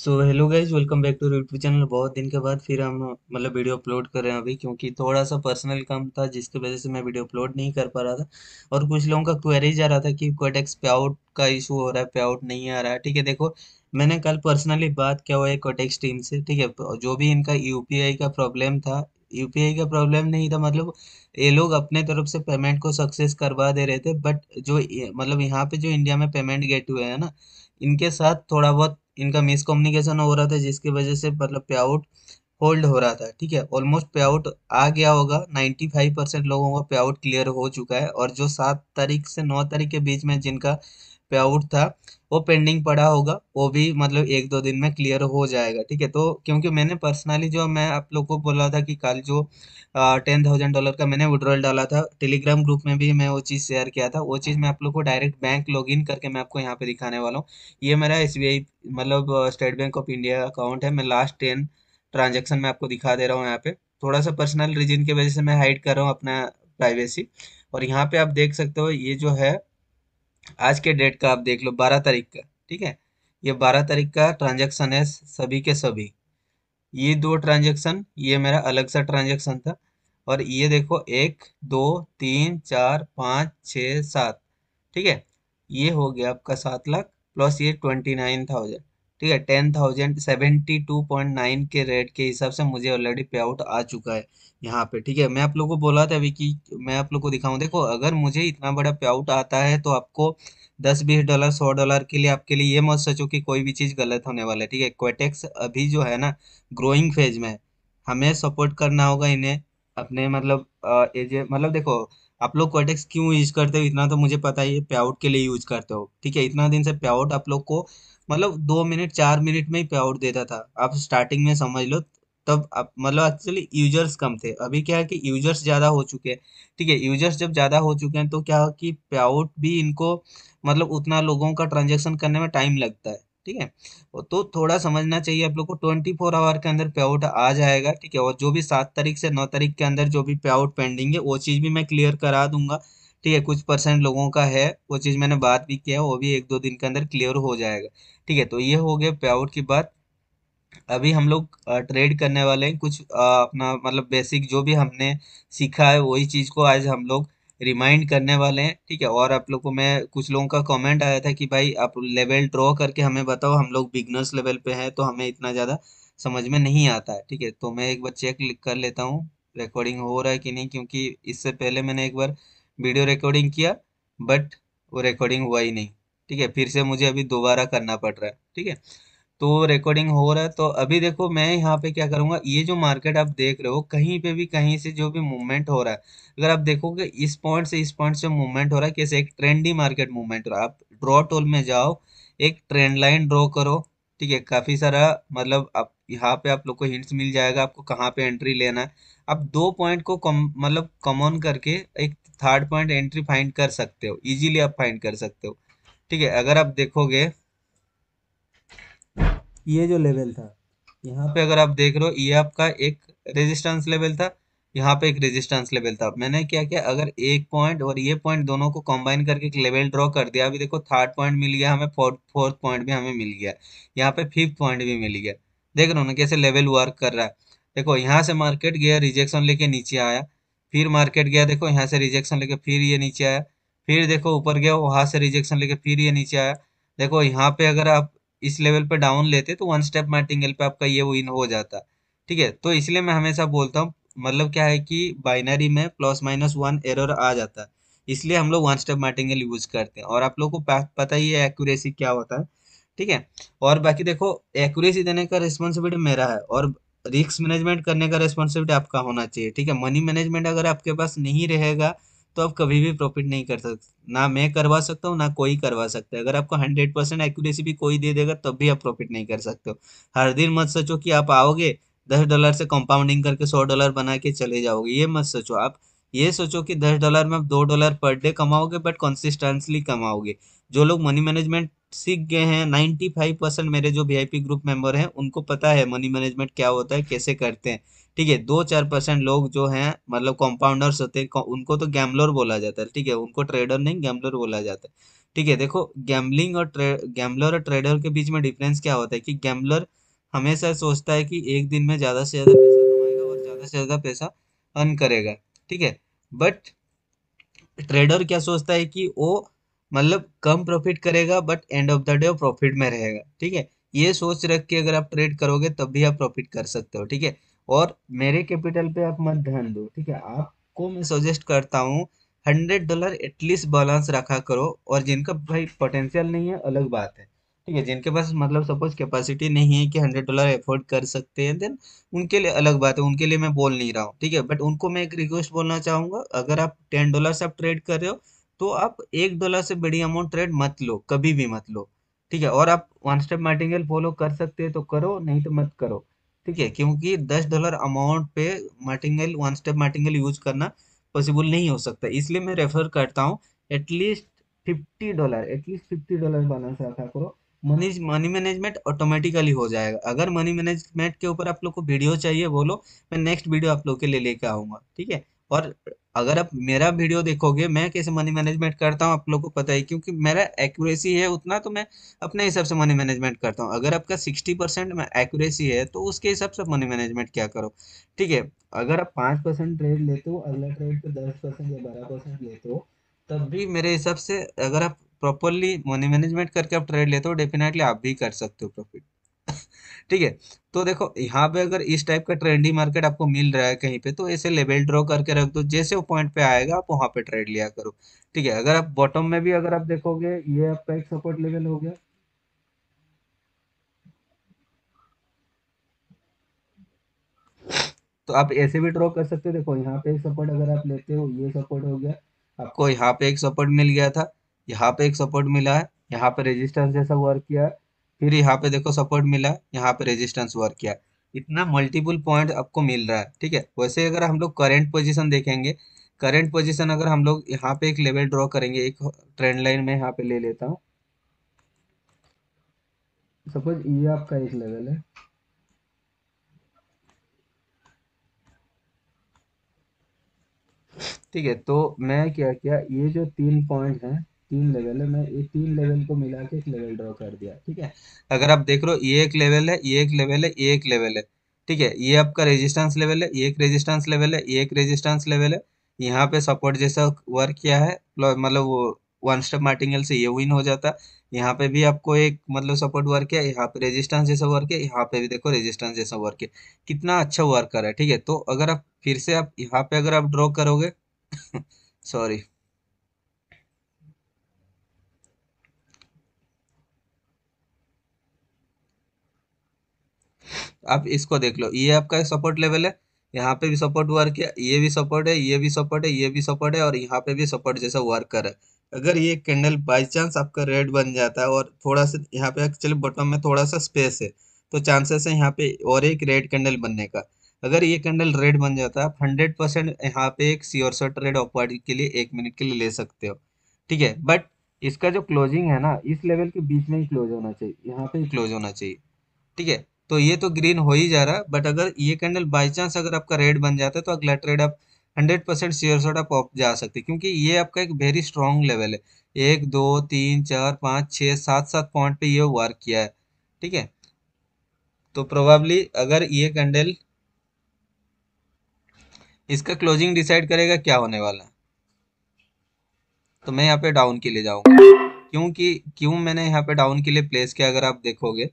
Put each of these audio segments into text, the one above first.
so hello guys welcome back to YouTube channel बहुत दिन के बाद फिर हम मतलब वीडियो अपलोड कर रहे हैं अभी क्योंकि थोड़ा सा पर्सनल काम था जिसकी वजह से मैं वीडियो अपलोड नहीं कर पा रहा था और कुछ लोगों का क्वेरीज आ रहा था कि कोटेक्स पे आउट का इशू हो रहा है पे आउट नहीं आ रहा है ठीक है देखो मैंने कल पर्सनली बात किया हुआ है कोटेक्स टीम से ठीक है जो भी इनका यू का प्रॉब्लम था यू का प्रॉब्लम नहीं था मतलब ये लोग अपने तरफ से पेमेंट को सक्सेस करवा दे रहे थे बट जो मतलब यहाँ पे जो इंडिया में पेमेंट गेट हुए है ना इनके साथ थोड़ा बहुत इनका मिसकम्युनिकेशन हो रहा था जिसकी वजह से मतलब पे आउट होल्ड हो रहा था ठीक है ऑलमोस्ट पे आउट आ गया होगा 95 परसेंट लोगों का पे आउट क्लियर हो चुका है और जो सात तारीख से नौ तारीख के बीच में जिनका पे आउट था वो पेंडिंग पड़ा होगा वो भी मतलब एक दो दिन में क्लियर हो जाएगा ठीक है तो क्योंकि मैंने पर्सनली जो मैं आप लोग को बोला था कि कल जो टेन थाउजेंड डॉलर का मैंने विड्रॉल डाला था टेलीग्राम ग्रुप में भी मैं वो चीज़ शेयर किया था वो चीज़ मैं आप लोग को डायरेक्ट बैंक लॉग इन करके मैं आपको यहाँ पे दिखाने वाला हूँ ये मेरा एस मतलब State Bank of India account है मैं लास्ट टेन ट्रांजेक्शन में आपको दिखा दे रहा हूँ यहाँ पे थोड़ा सा पर्सनल रीजन की वजह से मैं हाइड कर रहा हूँ अपना प्राइवेसी और यहाँ पे आप देख सकते हो ये जो है आज के डेट का आप देख लो बारह तारीख का ठीक है ये बारह तारीख का ट्रांजेक्शन है सभी के सभी ये दो ट्रांजेक्शन ये मेरा अलग सा ट्रांजेक्शन था और ये देखो एक दो तीन चार पाँच छ सात ठीक है ये हो गया आपका सात लाख प्लस ये ट्वेंटी नाइन थाउजेंड ठीक है ten thousand seventy two point nine के रेट के हिसाब से मुझे ऑलरेडी पे आउट आ चुका है यहाँ पे ठीक है मैं आप लोगों को बोला था अभी कि मैं आप लोगों को दिखाऊं देखो अगर मुझे इतना बड़ा पे आउट आता है तो आपको दस बीस डॉलर सौ डॉलर के लिए आपके लिए ये मत सोचो कि कोई भी चीज़ गलत होने वाला है ठीक है क्वेटेक्स अभी जो है ना ग्रोइंग फेज में हमें सपोर्ट करना होगा इन्हें अपने मतलब एज मतलब देखो आप लोग क्वेटेक्स क्यों यूज करते हो इतना तो मुझे पता ही है पे आउट के लिए यूज करते हो ठीक है इतना दिन से पे आउट आप लोग को मतलब दो मिनट चार मिनट में ही पे आउट देता था आप स्टार्टिंग में समझ लो तब आप मतलब एक्चुअली यूजर्स कम थे अभी क्या है कि यूजर्स ज़्यादा हो चुके हैं ठीक है यूजर्स जब ज़्यादा हो चुके हैं तो क्या कि पे आउट भी इनको मतलब उतना लोगों का ट्रांजेक्शन करने में टाइम लगता है ठीक है तो थोड़ा समझना चाहिए आप लोग को ट्वेंटी फोर आवर के अंदर पे आउट आ जाएगा ठीक है और जो भी सात तारीख से नौ तारीख के अंदर जो भी पे आउट पेंडिंग है वो चीज़ भी मैं क्लियर करा दूंगा ठीक है कुछ परसेंट लोगों का है वो चीज़ मैंने बात भी किया है वो भी एक दो दिन के अंदर क्लियर हो जाएगा ठीक है तो ये हो गया पे आउट की बात अभी हम लोग ट्रेड करने वाले हैं कुछ अपना मतलब बेसिक जो भी हमने सीखा है वही चीज़ को आज हम लोग रिमाइंड करने वाले हैं ठीक है और आप लोग को मैं कुछ लोगों का कमेंट आया था कि भाई आप लेवल ड्रॉ करके हमें बताओ हम लोग बिगनर्स लेवल पे हैं तो हमें इतना ज़्यादा समझ में नहीं आता है ठीक है तो मैं एक बार चेक कर लेता हूँ रिकॉर्डिंग हो रहा है कि नहीं क्योंकि इससे पहले मैंने एक बार वीडियो रिकॉर्डिंग किया बट वो रिकॉर्डिंग हुआ ही नहीं ठीक है फिर से मुझे अभी दोबारा करना पड़ रहा है ठीक है तो रिकॉर्डिंग हो रहा है तो अभी देखो मैं यहाँ पे क्या करूँगा ये जो मार्केट आप देख रहे हो कहीं पे भी कहीं से जो भी मूवमेंट हो रहा है अगर आप देखोगे इस पॉइंट से इस पॉइंट से मूवमेंट हो रहा है कैसे एक ट्रेंडी मार्केट मूवमेंट हो रहा है आप ड्रॉ टोल में जाओ एक ट्रेंड लाइन ड्रॉ करो ठीक है काफ़ी सारा मतलब आप यहाँ पे आप लोग को हिंट्स मिल जाएगा आपको कहाँ पे एंट्री लेना है आप दो पॉइंट को कम मतलब कॉमन करके एक थर्ड पॉइंट एंट्री फाइंड कर सकते हो इजीली आप फाइंड कर सकते हो ठीक है अगर आप देखोगे ये जो लेवल था यहाँ पे अगर आप देख रहे हो ये आपका एक रेजिस्टेंस लेवल था यहाँ पे एक रेजिस्टेंस लेवल था मैंने क्या किया अगर एक पॉइंट और ये पॉइंट दोनों को कंबाइन करके एक लेवल ड्रॉ कर दिया अभी देखो थर्ड पॉइंट मिल गया हमें फोर्थ फोर्थ पॉइंट भी हमें मिल गया यहाँ पे फिफ्थ पॉइंट भी मिल गया देख रहे हो ना कैसे लेवल वर्क कर रहा है देखो यहाँ से मार्केट गया रिजेक्शन लेके नीचे आया फिर मार्केट गया देखो यहाँ से रिजेक्शन लेके फिर ये नीचे आया फिर देखो ऊपर गया वहाँ से रिजेक्शन लेके फिर ये नीचे आया देखो यहाँ पे अगर आप इस लेवल पे डाउन लेते तो वन स्टेप मैटिंगल पे आपका ये विन हो जाता ठीक है तो इसलिए मैं हमेशा बोलता हूँ मतलब क्या है कि बाइनरी में प्लस माइनस वन एरर आ जाता है इसलिए हम लोग वन स्टेप मैटिंगल यूज करते हैं और आप लोग को पता ही है एक्यूरेसी क्या होता है ठीक है और बाकी देखो एक्यूरेसी देने का रिस्पॉन्सिबिलिटी मेरा है और रिक्स मैनेजमेंट करने का रेस्पॉन्सिबिलिटी आपका होना चाहिए ठीक है मनी मैनेजमेंट अगर आपके पास नहीं रहेगा तो आप कभी भी प्रॉफिट नहीं कर सकते ना मैं करवा सकता हूँ ना कोई करवा सकता है अगर आपको हंड्रेड परसेंट एक्यूरेसी भी कोई दे देगा तब तो भी आप प्रॉफिट नहीं कर सकते हो हर दिन मत सोचो कि आप आओगे दस डॉलर से कंपाउंडिंग करके सौ डॉलर बना के चले जाओगे ये मत सोचो आप ये सोचो कि दस डॉलर में आप दो डॉलर पर डे कमाओगे बट कंसिस्टेंसली कमाओगे जो लोग मनी मैनेजमेंट सीख गए हैं फाइव परसेंट मेरे जो वी ग्रुप मेंबर हैं उनको पता है मनी मैनेजमेंट क्या होता है कैसे करते हैं ठीक है दो चार परसेंट लोग जो हैं मतलब कंपाउंडर्स होते हैं उनको तो गैम्बलर बोला जाता है ठीक है उनको ट्रेडर नहीं गैम्बलर बोला जाता है ठीक है देखो गैम्बलिंग और गैम्बलर और ट्रेडर के बीच में डिफरेंस क्या होता है कि गैम्बलर हमेशा सोचता है कि एक दिन में ज़्यादा से ज़्यादा पैसा कमाएगा और ज़्यादा से ज़्यादा पैसा अर्न करेगा ठीक है बट ट्रेडर क्या सोचता है कि वो मतलब कम प्रॉफिट करेगा but end of the day profit में रहेगा ठीक है ये सोच रख के अगर आप ट्रेड करोगे तब भी आप प्रॉफिट कर सकते हो ठीक है और मेरे कैपिटल पे आप मत ध्यान दो ठीक है आपको मैं सजेस्ट करता हूँ हंड्रेड डॉलर एटलीस्ट बैलेंस रखा करो और जिनका भाई पोटेंशियल नहीं है अलग बात है ठीक है जिनके पास मतलब सपोज कैपेसिटी नहीं है कि हंड्रेड डॉलर एफोर्ड कर सकते हैं देन उनके लिए अलग बात है उनके लिए मैं बोल नहीं रहा हूँ ठीक है बट उनको मैं एक रिक्वेस्ट बोलना चाहूंगा अगर आप टेन डॉलर से आप ट्रेड कर रहे हो तो आप एक डॉलर से बड़ी अमाउंट ट्रेड मत लो कभी भी मत लो ठीक है और आप वन स्टेप मटेरियल फॉलो कर सकते हैं तो करो नहीं तो मत करो ठीक है क्योंकि दस डॉलर अमाउंट पे material one step material use करना पॉसिबल नहीं हो सकता इसलिए मैं रेफर करता हूँ at least fifty dollar at least fifty dollar balance रखा करो मनी मनी मैनेजमेंट ऑटोमेटिकली हो जाएगा अगर मनी मैनेजमेंट के ऊपर आप लोग को वीडियो चाहिए बोलो मैं नेक्स्ट वीडियो आप लोग के लिए लेके आऊँगा ठीक है और अगर आप मेरा वीडियो देखोगे मैं कैसे मनी मैनेजमेंट करता हूँ आप लोग को पता ही क्योंकि मेरा एक्यूरेसी है उतना तो मैं अपने हिसाब से मनी मैनेजमेंट करता हूँ अगर आपका सिक्सटी परसेंट एक्यूरेसी है तो उसके हिसाब से मनी मैनेजमेंट क्या करो ठीक है अगर आप पाँच परसेंट ट्रेड लेते हो अगला ट्रेड पर दस परसेंट या बारह परसेंट लेते हो तब भी मेरे हिसाब से अगर आप प्रॉपरली मनी मैनेजमेंट करके आप ट्रेड लेते हो डेफिनेटली आप भी कर सकते हो प्रॉफिट ठीक है तो देखो यहाँ पे अगर इस टाइप का ट्रेंडी मार्केट आपको मिल रहा है कहीं पे तो ऐसे लेवल ड्रॉ करके रख दो जैसे वो पॉइंट पे आएगा आप वहां पे ट्रेड लिया करो ठीक है अगर आप बॉटम में भी अगर आप देखोगे ये आपका एक सपोर्ट लेवल हो गया तो आप ऐसे भी ड्रॉ कर सकते हो देखो यहाँ पे एक सपोर्ट अगर आप लेते हो ये सपोर्ट हो गया आपको यहाँ पे एक सपोर्ट मिल गया था यहाँ पे एक सपोर्ट मिला है यहाँ पे रेजिस्टेंस जैसा वर्क किया है फिर यहाँ पे देखो सपोर्ट मिला यहाँ पे रेजिस्टेंस वर्क किया इतना मल्टीपल पॉइंट आपको मिल रहा है ठीक है वैसे अगर हम लोग करेंट पोजिशन देखेंगे करेंट पोजिशन अगर हम लोग यहाँ पे एक लेवल ड्रॉ करेंगे एक ट्रेंड लाइन में यहाँ पे ले लेता हूँ सपोज ये आपका एक लेवल है ठीक है तो मैं क्या किया ये जो तीन पॉइंट हैं तीन लेवल है मैं ये तीन लेवल को मिला के एक लेवल ड्रॉ कर दिया ठीक है अगर आप देख रहे हो ये एक लेवल है ये एक लेवल है ये एक लेवल है ठीक है ये आपका रेजिस्टेंस लेवल है ये एक रेजिस्टेंस लेवल है ये एक रेजिस्टेंस लेवल है यहाँ पे सपोर्ट जैसा वर्क किया है मतलब वो वन स्टेप मार्टिंगल से ये विन हो जाता है यहाँ पे भी आपको एक मतलब सपोर्ट वर्क है यहाँ पे रेजिस्टेंस जैसा वर्क है यहाँ पे भी देखो रेजिस्टेंस जैसा वर्क है कितना अच्छा वर्क कर रहा है ठीक है तो अगर आप फिर से आप यहाँ पे अगर आप ड्रॉ करोगे सॉरी आप इसको देख लो ये आपका सपोर्ट लेवल है यहाँ पे भी सपोर्ट वर्क है ये भी सपोर्ट है ये भी सपोर्ट है ये भी सपोर्ट है और यहाँ पे भी सपोर्ट जैसा वर्क कर है अगर ये कैंडल बाई चांस आपका रेड बन जाता है और थोड़ा सा यहाँ पे एक्चुअली बॉटम में थोड़ा सा स्पेस है तो चांसेस है यहाँ पे और एक रेड कैंडल बनने का अगर ये कैंडल रेड बन जाता है आप हंड्रेड परसेंट यहाँ पे एक सी और रेड ऑपर्ड के लिए एक मिनट के लिए ले सकते हो ठीक है बट इसका जो क्लोजिंग है ना इस लेवल के बीच में ही क्लोज होना चाहिए यहाँ पे ही क्लोज होना चाहिए ठीक है तो ये तो ग्रीन हो ही जा रहा है बट अगर ये कैंडल बाई चांस अगर आपका रेड बन जाता है तो अगला ट्रेड आप हंड्रेड परसेंट सियर शॉट आप ऑफ जा सकते हैं क्योंकि ये आपका एक वेरी स्ट्रॉन्ग लेवल है एक दो तीन चार पाँच छः सात सात पॉइंट पे ये वर्क किया है ठीक है तो प्रोबेबली अगर ये कैंडल इसका क्लोजिंग डिसाइड करेगा क्या होने वाला तो मैं यहाँ पे डाउन के लिए जाऊंगा क्योंकि क्यों मैंने यहाँ पे डाउन के लिए प्लेस किया अगर आप देखोगे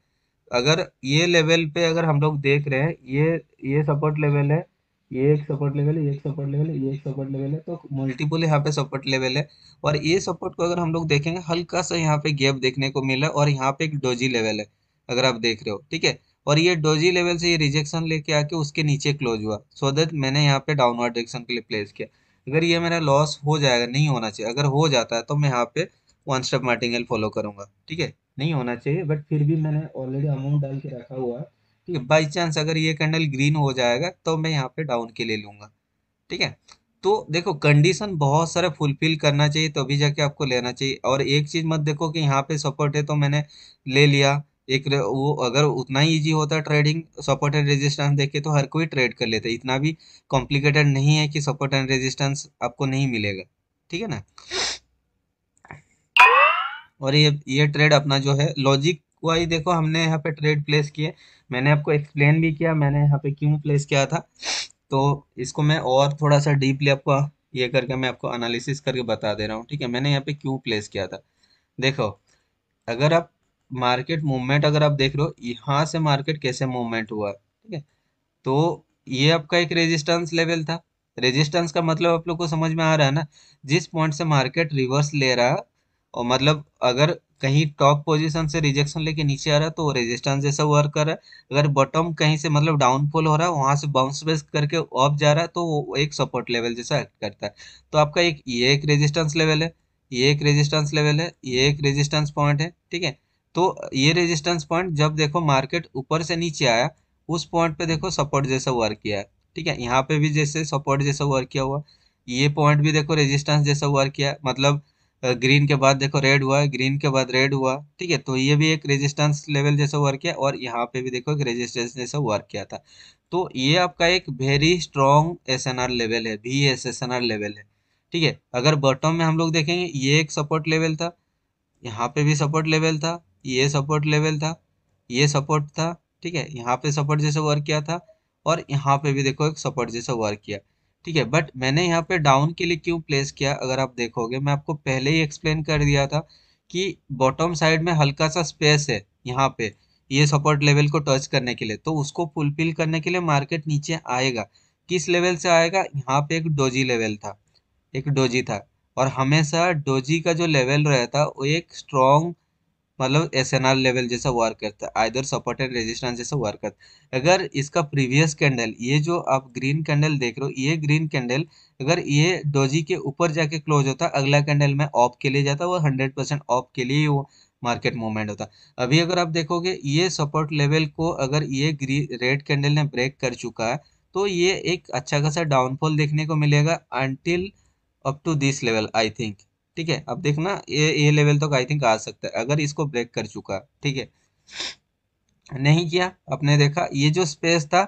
अगर ये लेवल पे अगर हम लोग देख रहे हैं ये ये सपोर्ट लेवल है ये एक सपोर्ट लेवल है ये एक सपोर्ट लेवल है ये एक सपोर्ट लेवल है तो मल्टीपल यहाँ पे सपोर्ट लेवल है और ये सपोर्ट को अगर हम लोग देखेंगे हल्का सा यहाँ पे गैप देखने को मिला और यहाँ पे एक डोजी लेवल है अगर आप देख रहे हो ठीक है और ये डोजी लेवल से ये रिजेक्शन लेके आके उसके नीचे क्लोज हुआ सो दैट मैंने यहाँ पे डाउनवर्ड डायरेक्शन के लिए प्लेस किया अगर ये मेरा लॉस हो जाएगा नहीं होना चाहिए अगर हो जाता है तो मैं यहाँ पे वन स्टेप मार्टिंगल फॉलो करूंगा ठीक है नहीं होना चाहिए बट फिर भी मैंने ऑलरेडी अमाउंट डाल के रखा हुआ ठीक है बाई चांस अगर ये कैंडल ग्रीन हो जाएगा तो मैं यहाँ पे डाउन के ले लूंगा ठीक है तो देखो कंडीशन बहुत सारे फुलफिल करना चाहिए तभी अभी जाके आपको लेना चाहिए और एक चीज़ मत देखो कि यहाँ पे सपोर्ट है तो मैंने ले लिया एक वो अगर उतना ही ईजी होता ट्रेडिंग सपोर्ट एंड रेजिस्टेंस देखे तो हर कोई ट्रेड कर लेते इतना भी कॉम्प्लिकेटेड नहीं है कि सपोर्ट एंड रेजिस्टेंस आपको नहीं मिलेगा ठीक है ना और ये ये ट्रेड अपना जो है लॉजिक वाई देखो हमने यहाँ पे ट्रेड प्लेस किए मैंने आपको एक्सप्लेन भी किया मैंने यहाँ पे क्यों प्लेस किया था तो इसको मैं और थोड़ा सा डीपली आपको ये करके मैं आपको एनालिसिस करके बता दे रहा हूँ ठीक है मैंने यहाँ पे क्यों प्लेस किया था देखो अगर आप मार्केट मूवमेंट अगर आप देख रहे हो यहाँ से मार्केट कैसे मूवमेंट हुआ ठीक है तो ये आपका एक रेजिस्टेंस लेवल था रेजिस्टेंस का मतलब आप लोग को समझ में आ रहा है ना जिस पॉइंट से मार्केट रिवर्स ले रहा और मतलब अगर कहीं टॉप पोजीशन से रिजेक्शन लेके नीचे आ रहा है तो वो रेजिस्टेंस जैसा वर्क कर रहा है अगर बॉटम कहीं से मतलब डाउनफॉल हो रहा है वहां से बाउंस बेस करके ऑफ जा रहा है तो वो एक सपोर्ट लेवल जैसा एक्ट करता है तो आपका एक ये एक रेजिस्टेंस लेवल है ये एक रेजिस्टेंस लेवल है ये एक रेजिस्टेंस पॉइंट है ठीक है तो ये रेजिस्टेंस पॉइंट जब देखो मार्केट ऊपर से नीचे आया उस पॉइंट पे देखो सपोर्ट जैसा वर्क किया है ठीक है यहाँ पे भी जैसे सपोर्ट जैसा वर्क किया हुआ ये पॉइंट भी देखो रेजिस्टेंस जैसा वर्क किया मतलब ग्रीन के बाद देखो रेड हुआ ग्रीन के बाद रेड हुआ ठीक है तो ये भी एक रेजिस्टेंस लेवल जैसा वर्क किया और यहाँ पे भी देखो एक रेजिस्टेंस जैसा वर्क किया था तो ये आपका एक वेरी स्ट्रॉन्ग एस लेवल है भी एस लेवल है ठीक है अगर बॉटम में हम लोग देखेंगे ये एक सपोर्ट लेवल था यहाँ पे भी सपोर्ट लेवल था ये सपोर्ट लेवल था ये सपोर्ट था ठीक है यहाँ पे सपोर्ट जैसा वर्क किया था और यहाँ पे भी देखो एक सपोर्ट जैसा वर्क किया ठीक है बट मैंने यहाँ पे डाउन के लिए क्यों प्लेस किया अगर आप देखोगे मैं आपको पहले ही एक्सप्लेन कर दिया था कि बॉटम साइड में हल्का सा स्पेस है यहाँ पे ये सपोर्ट लेवल को टच करने के लिए तो उसको फुलफिल करने के लिए मार्केट नीचे आएगा किस लेवल से आएगा यहाँ पे एक डोजी लेवल था एक डोजी था और हमेशा डोजी का जो लेवल रहता वो एक स्ट्रॉन्ग मतलब एस एन आर लेवल जैसा वर्क करता है आइदर सपोर्ट एंड रेजिस्टेंस जैसा वर्क करता है अगर इसका प्रीवियस कैंडल ये जो आप ग्रीन कैंडल देख रहे हो ये ग्रीन कैंडल अगर ये डोजी के ऊपर जाके क्लोज होता अगला कैंडल में ऑफ के लिए जाता वो हंड्रेड परसेंट ऑफ के लिए ही वो मार्केट मूवमेंट होता अभी अगर आप देखोगे ये सपोर्ट लेवल को अगर ये रेड कैंडल ने ब्रेक कर चुका है तो ये एक अच्छा खासा डाउनफॉल देखने को मिलेगा until up to this level I think ठीक है अब देखना ये ए लेवल तो आई थिंक आ सकता है अगर इसको ब्रेक कर चुका ठीक है नहीं किया अपने देखा ये जो स्पेस था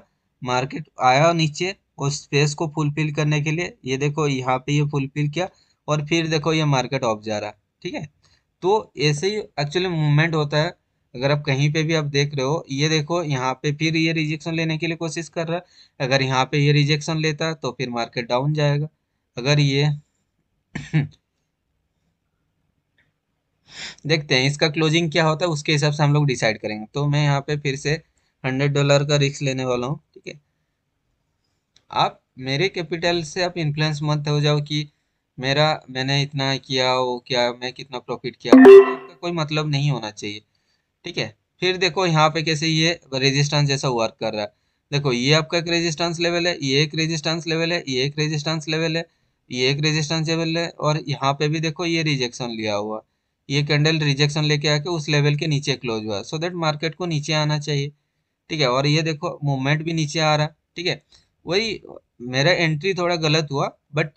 मार्केट आया नीचे और स्पेस को फुलफिल करने के लिए ये देखो यहाँ पे ये फुलफिल किया और फिर देखो ये मार्केट ऑफ जा रहा ठीक है तो ऐसे ही एक्चुअली मूवमेंट होता है अगर आप कहीं पे भी आप देख रहे हो ये देखो यहाँ पे फिर ये रिजेक्शन लेने के लिए कोशिश कर रहा है अगर यहाँ पे ये रिजेक्शन लेता तो फिर मार्केट डाउन जाएगा अगर ये देखते हैं इसका क्लोजिंग क्या होता है उसके हिसाब से हम लोग डिसाइड करेंगे तो मैं यहाँ पे फिर से हंड्रेड डॉलर का रिस्क लेने वाला हूँ ठीक है आप मेरे कैपिटल से आप इन्फ्लुएंस मत हो जाओ कि मेरा मैंने इतना किया वो क्या मैं कितना प्रॉफिट किया तो कोई मतलब नहीं होना चाहिए ठीक है फिर देखो यहाँ पे कैसे ये रेजिस्टेंस जैसा वर्क कर रहा है देखो ये आपका एक रेजिस्टेंस लेवल है ये एक रेजिस्टेंस लेवल है ये एक रेजिस्टेंस लेवल है ये एक रेजिस्टेंस लेवल है और यहाँ पे भी देखो ये रिजेक्शन लिया हुआ ये कैंडल रिजेक्शन लेके आके उस लेवल के नीचे क्लोज हुआ सो देट मार्केट को नीचे आना चाहिए ठीक है और ये देखो मूवमेंट भी नीचे आ रहा ठीक है वही मेरा एंट्री थोड़ा गलत हुआ बट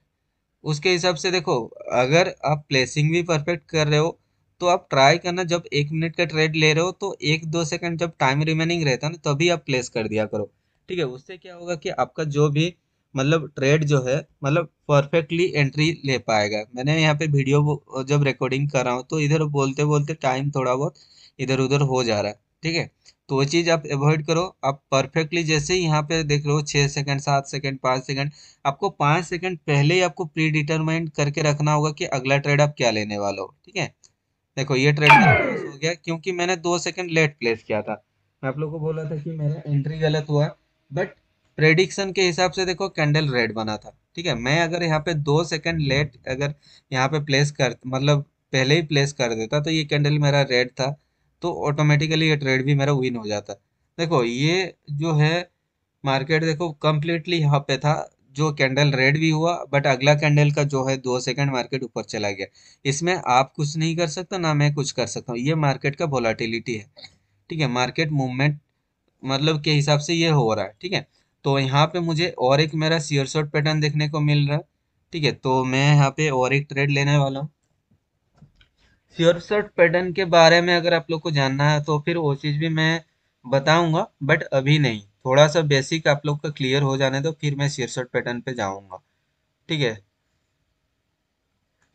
उसके हिसाब से देखो अगर आप प्लेसिंग भी परफेक्ट कर रहे हो तो आप ट्राई करना जब एक मिनट का ट्रेड ले रहे हो तो एक दो सेकंड जब टाइम रिमेनिंग रहता है ना तभी आप प्लेस कर दिया करो ठीक है उससे क्या होगा कि आपका जो भी मतलब ट्रेड जो है मतलब परफेक्टली एंट्री ले पाएगा मैंने यहाँ पे वीडियो जब रिकॉर्डिंग कर रहा हूँ तो इधर बोलते बोलते टाइम थोड़ा बहुत इधर उधर हो जा रहा है ठीक है तो वो चीज़ आप अवॉइड करो आप परफेक्टली जैसे ही यहाँ पे देख रहे हो छः सेकंड सात सेकंड पाँच सेकंड आपको पाँच सेकंड पहले ही आपको प्री डिटरमाइंड करके रखना होगा कि अगला ट्रेड आप क्या लेने वाले हो ठीक है देखो ये ट्रेड हो गया क्योंकि मैंने दो सेकंड लेट प्लेस किया था मैं आप लोग को बोला था कि मेरा एंट्री गलत हुआ बट प्रेडिक्शन के हिसाब से देखो कैंडल रेड बना था ठीक है मैं अगर यहाँ पे दो सेकंड लेट अगर यहाँ पे प्लेस कर मतलब पहले ही प्लेस कर देता तो ये कैंडल मेरा रेड था तो ऑटोमेटिकली ये ट्रेड भी मेरा विन हो जाता देखो ये जो है मार्केट देखो कम्प्लीटली यहाँ पे था जो कैंडल रेड भी हुआ बट अगला कैंडल का जो है दो सेकंड मार्केट ऊपर चला गया इसमें आप कुछ नहीं कर सकते ना मैं कुछ कर सकता हूँ ये मार्केट का वोलाटिलिटी है ठीक है मार्केट मूवमेंट मतलब के हिसाब से ये हो रहा है ठीक है तो यहाँ पे मुझे और एक मेरा शॉर्ट पैटर्न देखने को मिल रहा है ठीक है तो मैं यहाँ पे और एक ट्रेड लेने वाला हूँ शॉर्ट पैटर्न के बारे में अगर आप लोग को जानना है तो फिर वो चीज़ भी मैं बताऊंगा बट अभी नहीं थोड़ा सा बेसिक आप लोग का क्लियर हो जाने दो फिर मैं शॉर्ट पैटर्न पे जाऊंगा ठीक है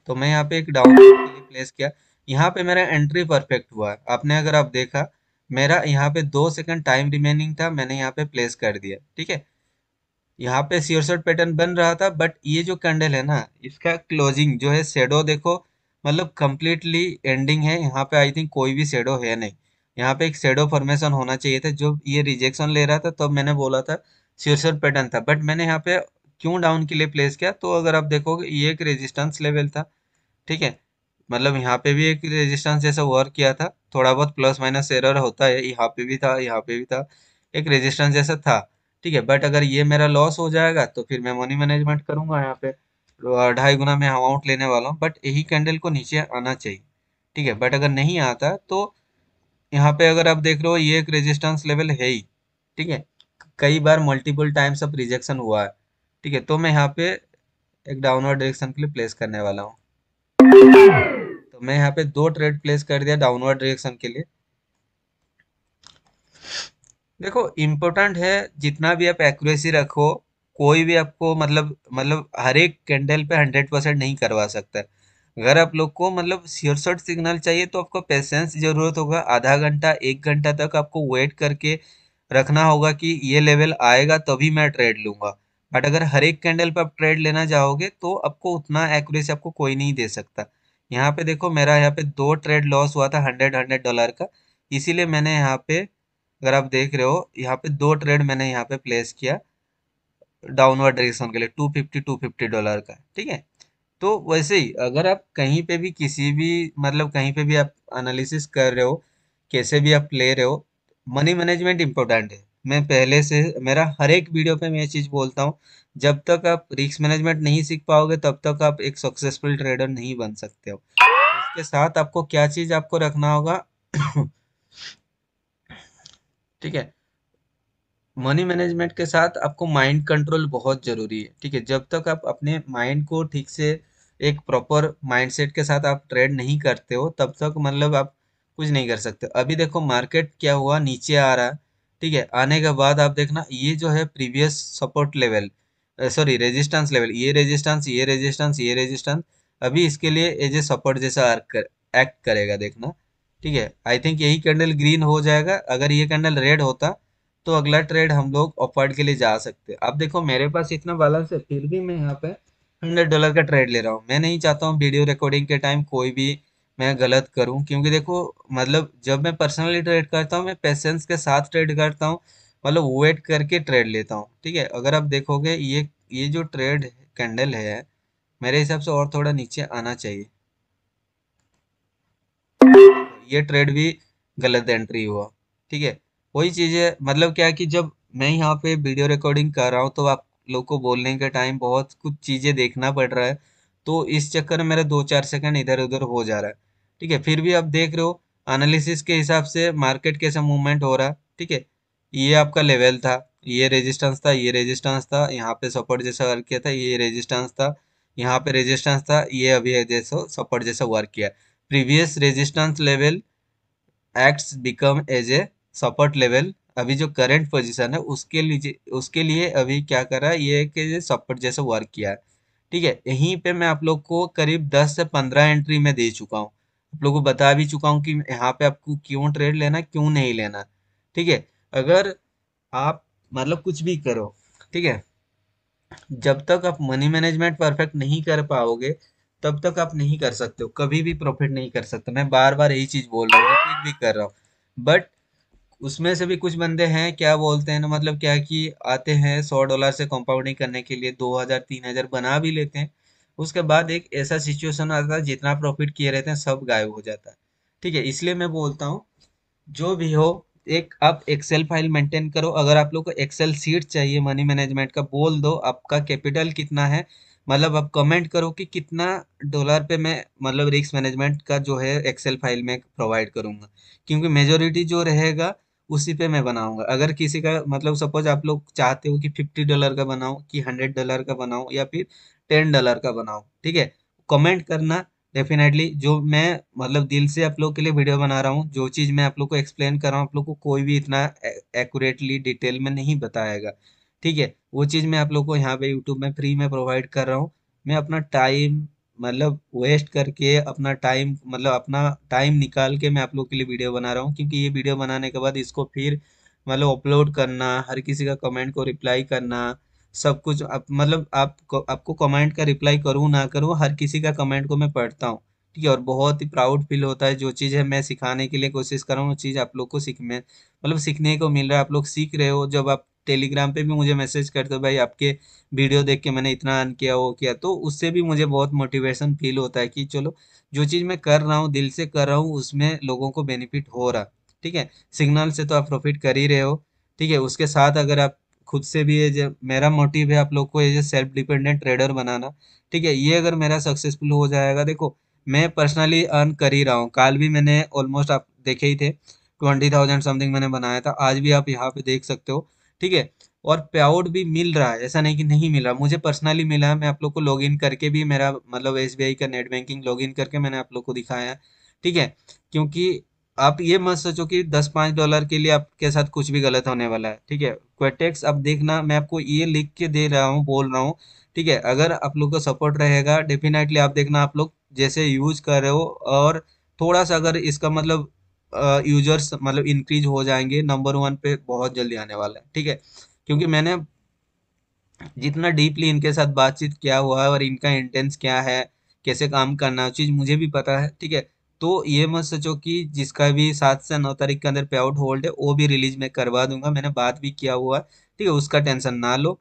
तो मैं यहाँ पे एक डाउन प्लेस किया यहाँ पे मेरा एंट्री परफेक्ट हुआ है आपने अगर आप देखा मेरा यहाँ पे दो सेकंड टाइम रिमेनिंग था मैंने यहाँ पे प्लेस कर दिया ठीक है यहाँ पे सियोरसट पैटर्न बन रहा था बट ये जो कैंडल है ना इसका क्लोजिंग जो है शेडो देखो मतलब कम्प्लीटली एंडिंग है यहाँ पे आई थिंक कोई भी शेडो है नहीं यहाँ पे एक शेडो फॉर्मेशन होना चाहिए था जो ये रिजेक्शन ले रहा था तब तो मैंने बोला था सियोरसट पैटर्न था बट मैंने यहाँ पे क्यों डाउन के लिए प्लेस किया तो अगर आप देखोगे ये एक रेजिस्टेंस लेवल था ठीक है मतलब यहाँ पे भी एक रेजिस्टेंस जैसा वर्क किया था थोड़ा बहुत प्लस माइनस एरर होता है यहाँ पे भी था यहाँ पे भी था एक रेजिस्टेंस जैसा था ठीक है बट अगर ये मेरा लॉस हो जाएगा तो फिर मैं मनी मैनेजमेंट करूंगा यहाँ पे ढाई गुना में अमाउंट लेने वाला हूँ बट यही कैंडल को नीचे आना चाहिए ठीक है बट अगर नहीं आता तो यहाँ पे अगर आप देख रहे हो ये एक रेजिस्टेंस लेवल है ही ठीक है कई बार मल्टीपल टाइम्स अब रिजेक्शन हुआ है ठीक है तो मैं यहाँ पे एक डाउनवर्ड डायरेक्शन के लिए प्लेस करने वाला हूँ तो मैं यहाँ पे दो ट्रेड प्लेस कर दिया डाउनवर्ड डायरेक्शन के लिए देखो इम्पोर्टेंट है जितना भी आप एक्यूरेसी रखो कोई भी आपको मतलब मतलब हर एक कैंडल पे हंड्रेड परसेंट नहीं करवा सकता अगर आप लोग को मतलब श्योरशॉट सिग्नल चाहिए तो आपको पेशेंस जरूरत होगा आधा घंटा एक घंटा तक आपको वेट करके रखना होगा कि ये लेवल आएगा तभी मैं ट्रेड लूंगा बट अगर हर एक कैंडल पर आप ट्रेड लेना चाहोगे तो आपको उतना एक्यूरेसी आपको कोई नहीं दे सकता यहाँ पे देखो मेरा यहाँ पे दो ट्रेड लॉस हुआ था हंड्रेड हंड्रेड डॉलर का इसीलिए मैंने यहाँ पे अगर आप देख रहे हो यहाँ पे दो ट्रेड मैंने यहाँ पे प्लेस किया डाउनवर्ड डायरेक्शन के लिए two fifty two fifty dollar का ठीक है तो वैसे ही अगर आप कहीं पे भी किसी भी मतलब कहीं पे भी आप एनालिसिस कर रहे हो कैसे भी आप ले रहे हो मनी मैनेजमेंट इम्पोर्टेंट है मैं पहले से मेरा हर एक वीडियो पे मैं ये चीज़ बोलता हूँ जब तक आप रिस्क मैनेजमेंट नहीं सीख पाओगे तब तक आप एक सक्सेसफुल ट्रेडर नहीं बन सकते हो इसके साथ आपको क्या चीज आपको रखना होगा ठीक है मनी मैनेजमेंट के साथ आपको माइंड कंट्रोल बहुत जरूरी है ठीक है जब तक आप अपने माइंड को ठीक से एक प्रॉपर माइंडसेट के साथ आप ट्रेड नहीं करते हो तब तक मतलब आप कुछ नहीं कर सकते अभी देखो मार्केट क्या हुआ नीचे आ रहा है ठीक है आने के बाद आप देखना ये जो है previous support level sorry resistance level ये रेजिस्टेंस ये रेजिस्टेंस ये रेजिस्टेंस अभी इसके लिए एज ए सपोर्ट जैसा कर, एक्ट करेगा देखना ठीक है आई थिंक यही कैंडल ग्रीन हो जाएगा अगर ये कैंडल रेड होता तो अगला ट्रेड हम लोग अपवर्ड के लिए जा सकते अब देखो मेरे पास इतना बैलेंस है फिर भी मैं यहाँ पे हंड्रेड डॉलर का ट्रेड ले रहा हूँ मैं नहीं चाहता हूँ वीडियो रिकॉर्डिंग के टाइम कोई भी मैं गलत करूँ क्योंकि देखो मतलब जब मैं पर्सनली ट्रेड करता हूँ मैं पेशेंस के साथ ट्रेड करता हूँ मतलब वेट करके ट्रेड लेता हूँ ठीक है अगर आप देखोगे ये ये जो ट्रेड कैंडल है मेरे हिसाब से और थोड़ा नीचे आना चाहिए ये ट्रेड भी गलत एंट्री हुआ ठीक है वही चीज़ है मतलब क्या कि जब मैं यहाँ पे वीडियो रिकॉर्डिंग कर रहा हूँ तो आप लोग को बोलने के टाइम बहुत कुछ चीज़ें देखना पड़ रहा है तो इस चक्कर में मेरा दो चार सेकंड इधर उधर हो जा रहा है ठीक है फिर भी आप देख रहे हो एनालिसिस के हिसाब से मार्केट कैसा मूवमेंट हो रहा है ठीक है ये आपका लेवल था ये रेजिस्टेंस था ये रेजिस्टेंस था यहाँ पे सपोर्ट जैसा वर्क किया था ये रेजिस्टेंस था यहाँ पे रेजिस्टेंस था ये अभी जैसा सपोर्ट जैसा वर्क किया previous resistance level acts become as a support level अभी जो करंट पोजीशन है उसके लिए उसके लिए अभी क्या करा ये कि सपोर्ट जैसा वर्क किया है ठीक है यहीं पे मैं आप लोग को करीब दस से पंद्रह एंट्री में दे चुका हूँ आप लोग को बता भी चुका हूँ कि यहाँ पे आपको क्यों ट्रेड लेना क्यों नहीं लेना ठीक है अगर आप मतलब कुछ भी करो ठीक है जब तक आप मनी मैनेजमेंट परफेक्ट नहीं कर पाओगे तब तक आप नहीं कर सकते हो कभी भी प्रॉफिट नहीं कर सकते मैं बार बार यही चीज़ बोल रहा हूँ कुछ भी कर रहा हूँ बट उसमें से भी कुछ बंदे हैं क्या बोलते हैं ना मतलब क्या कि आते हैं सौ डॉलर से कंपाउंडिंग करने के लिए दो हज़ार तीन हज़ार बना भी लेते हैं उसके बाद एक ऐसा सिचुएशन आता है जितना प्रॉफिट किए रहते हैं सब गायब हो जाता है ठीक है इसलिए मैं बोलता हूँ जो भी हो एक आप एक्सेल फाइल मेंटेन करो अगर आप लोग को एक्सेल सीट चाहिए मनी मैनेजमेंट का बोल दो आपका कैपिटल कितना है मतलब आप कमेंट करो कि कितना डॉलर पे मैं मतलब रिस्क मैनेजमेंट का जो है एक्सेल फाइल में प्रोवाइड करूंगा क्योंकि मेजोरिटी जो रहेगा उसी पे मैं बनाऊंगा अगर किसी का मतलब सपोज आप लोग चाहते हो कि फिफ्टी डॉलर का बनाओ कि हंड्रेड डॉलर का बनाओ या फिर टेन डॉलर का बनाओ ठीक है कमेंट करना डेफिनेटली जो मैं मतलब दिल से आप लोग के लिए वीडियो बना रहा हूँ जो चीज़ मैं आप लोग को एक्सप्लेन कर रहा हूँ आप लोग को कोई भी इतना एक्यूरेटली डिटेल में नहीं बताएगा ठीक है वो चीज़ मैं आप लोग को यहाँ पे यूट्यूब में फ्री में प्रोवाइड कर रहा हूँ मैं अपना टाइम मतलब वेस्ट करके अपना टाइम मतलब अपना टाइम निकाल के मैं आप लोग के लिए वीडियो बना रहा हूँ क्योंकि ये वीडियो बनाने के बाद इसको फिर मतलब अपलोड करना हर किसी का कमेंट को रिप्लाई करना सब कुछ आप मतलब आप आपको कमेंट का रिप्लाई करूँ ना करूँ हर किसी का कमेंट को मैं पढ़ता हूँ ठीक है और बहुत ही प्राउड फील होता है जो चीज़ है मैं सिखाने के लिए कोशिश कर रहा हूँ वो चीज़ आप लोग को सीख में मतलब सीखने को मिल रहा है आप लोग सीख रहे हो जब आप टेलीग्राम पे भी मुझे मैसेज करते हो भाई आपके वीडियो देख के मैंने इतना अन किया वो किया तो उससे भी मुझे बहुत मोटिवेशन फील होता है कि चलो जो चीज़ मैं कर रहा हूँ दिल से कर रहा हूँ उसमें लोगों को बेनिफिट हो रहा ठीक है सिग्नल से तो आप प्रॉफिट कर ही रहे हो ठीक है उसके साथ अगर आप खुद से भी एज मेरा मोटिव है आप लोग को as a self dependent trader बनाना ठीक है ये अगर मेरा सक्सेसफुल हो जाएगा देखो मैं पर्सनली अर्न कर ही रहा हूँ कल भी मैंने ऑलमोस्ट आप देखे ही थे ट्वेंटी थाउजेंड समथिंग मैंने बनाया था आज भी आप यहाँ पे देख सकते हो ठीक है और पे आउट भी मिल रहा है ऐसा नहीं कि नहीं मिल रहा मुझे पर्सनली मिला है मैं आप लोग को लॉग इन करके भी मेरा मतलब एस का नेट बैंकिंग लॉग इन करके मैंने आप लोग को दिखाया ठीक है क्योंकि आप ये मत सोचो कि दस पाँच डॉलर के लिए आपके साथ कुछ भी गलत होने वाला है ठीक है क्वेटेक्स अब देखना मैं आपको ये लिख के दे रहा हूँ बोल रहा हूँ ठीक है अगर आप लोग का सपोर्ट रहेगा डेफिनेटली आप देखना आप लोग जैसे यूज कर रहे हो और थोड़ा सा अगर इसका मतलब यूजर्स मतलब इंक्रीज हो जाएंगे नंबर वन पे बहुत जल्दी आने वाला है ठीक है क्योंकि मैंने जितना डीपली इनके साथ बातचीत क्या हुआ है और इनका इंटेंस क्या है कैसे काम करना चीज़ मुझे भी पता है ठीक है तो ये मत सोचो कि जिसका भी सात से नौ तारीख के अंदर पे आउट होल्ड है वो भी रिलीज में करवा दूंगा मैंने बात भी किया हुआ ठीक है उसका टेंशन ना लो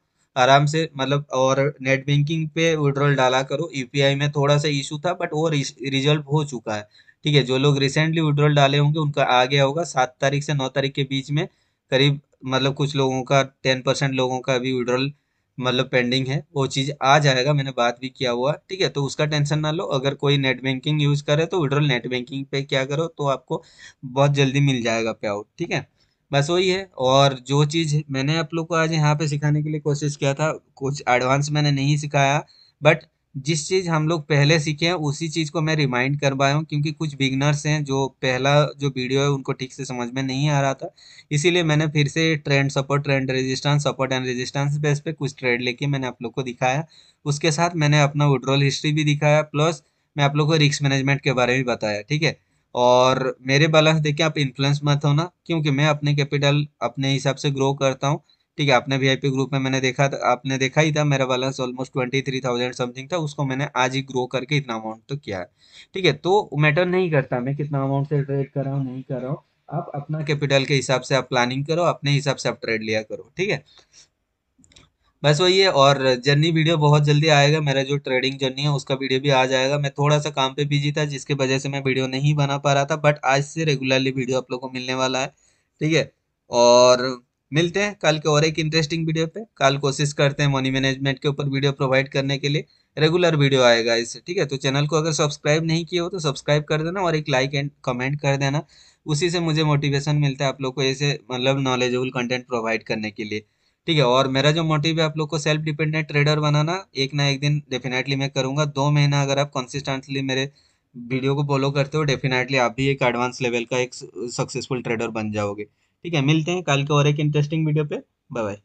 आराम से मतलब और नेट बैंकिंग पे विड्रॉल डाला करो यूपीआई में थोड़ा सा इशू था बट वो रिजल्ट हो चुका है ठीक है जो लोग रिसेंटली विड्रॉल डाले होंगे उनका आ गया होगा सात तारीख से नौ तारीख के बीच में करीब मतलब कुछ लोगों का टेन परसेंट लोगों का अभी विड्रॉल मतलब पेंडिंग है वो चीज़ आ जाएगा मैंने बात भी किया हुआ ठीक है तो उसका टेंशन ना लो अगर कोई नेट बैंकिंग यूज़ करे तो विड्रॉल नेट बैंकिंग पे क्या करो तो आपको बहुत जल्दी मिल जाएगा पे आउट ठीक है बस वही है और जो चीज़ मैंने आप लोग को आज यहाँ पे सिखाने के लिए कोशिश किया था कुछ एडवांस मैंने नहीं सिखाया बट जिस चीज़ हम लोग पहले सीखे हैं उसी चीज़ को मैं रिमाइंड करवाया हूँ क्योंकि कुछ बिगनर्स हैं जो पहला जो वीडियो है उनको ठीक से समझ में नहीं आ रहा था इसीलिए मैंने फिर से trend support trend resistance support and resistance base पे कुछ ट्रेड लेके मैंने आप लोग को दिखाया उसके साथ मैंने अपना विड्रॉल हिस्ट्री भी दिखाया प्लस मैं आप लोग को रिस्क मैनेजमेंट के बारे में बताया ठीक है और मेरे बैलेंस देखिए आप इन्फ्लुएंस मत होना क्योंकि मैं अपने कैपिटल अपने हिसाब से ग्रो करता हूँ ठीक है आपने वीआईपी ग्रुप में मैंने देखा आपने देखा ही था मेरा balance almost twenty three thousand something था उसको मैंने आज ही ग्रो करके इतना अमाउंट तो किया है ठीक है तो मैटर नहीं करता मैं कितना अमाउंट से ट्रेड कर रहा हूँ नहीं कर रहा हूँ आप अपना कैपिटल के हिसाब से आप प्लानिंग करो अपने हिसाब से आप ट्रेड लिया करो ठीक है बस वही है और जर्नी वीडियो बहुत जल्दी आएगा मेरा जो ट्रेडिंग जर्नी है उसका वीडियो भी आ जाएगा मैं थोड़ा सा काम पे बिजी था जिसके वजह से मैं वीडियो नहीं बना पा रहा था बट आज से रेगुलरली वीडियो आप लोग को मिलने वाला है ठीक है और मिलते हैं कल के और एक इंटरेस्टिंग वीडियो पे कल कोशिश करते हैं मनी मैनेजमेंट के ऊपर वीडियो प्रोवाइड करने के लिए रेगुलर वीडियो आएगा इससे ठीक है तो चैनल को अगर सब्सक्राइब नहीं किया हो तो सब्सक्राइब कर देना और एक लाइक एंड कमेंट कर देना उसी से मुझे मोटिवेशन मिलता है आप लोग को ऐसे मतलब नॉलेजेबल कंटेंट प्रोवाइड करने के लिए ठीक है और मेरा जो मोटिव है आप लोग को सेल्फ डिपेंडेंट ट्रेडर बनाना एक ना एक दिन डेफिनेटली मैं करूँगा दो महीना अगर आप कंसिस्टेंटली मेरे वीडियो को फॉलो करते हो डेफिनेटली आप भी एक एडवांस लेवल का एक सक्सेसफुल ट्रेडर बन जाओगे ठीक है मिलते हैं कल के और एक इंटरेस्टिंग वीडियो पे बाय बाय